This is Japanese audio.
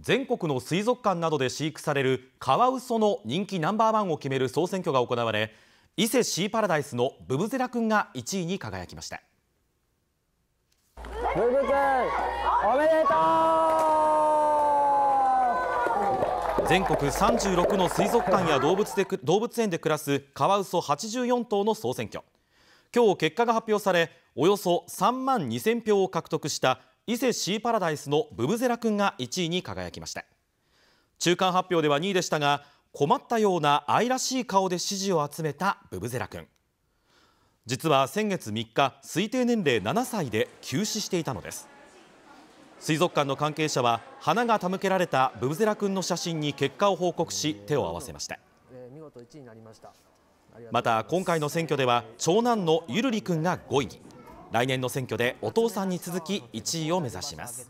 全国の水族館などで飼育されるカワウソの人気ナンバーワンを決める総選挙が行われ伊勢シーパラダイスのブブゼラ君が1位に輝きましたブブ君おめでとう全国36の水族館や動物で動物園で暮らすカワウソ84頭の総選挙今日結果が発表されおよそ3万2000票を獲得した伊勢シーパラダイスのブブゼラくんが1位に輝きました中間発表では2位でしたが困ったような愛らしい顔で支持を集めたブブゼラくん実は先月3日推定年齢7歳で急死していたのです水族館の関係者は花が手向けられたブブゼラ君の写真に結果を報告し手を合わせましたまた今回の選挙では長男のゆるり君が5位に来年の選挙でお父さんに続き1位を目指します。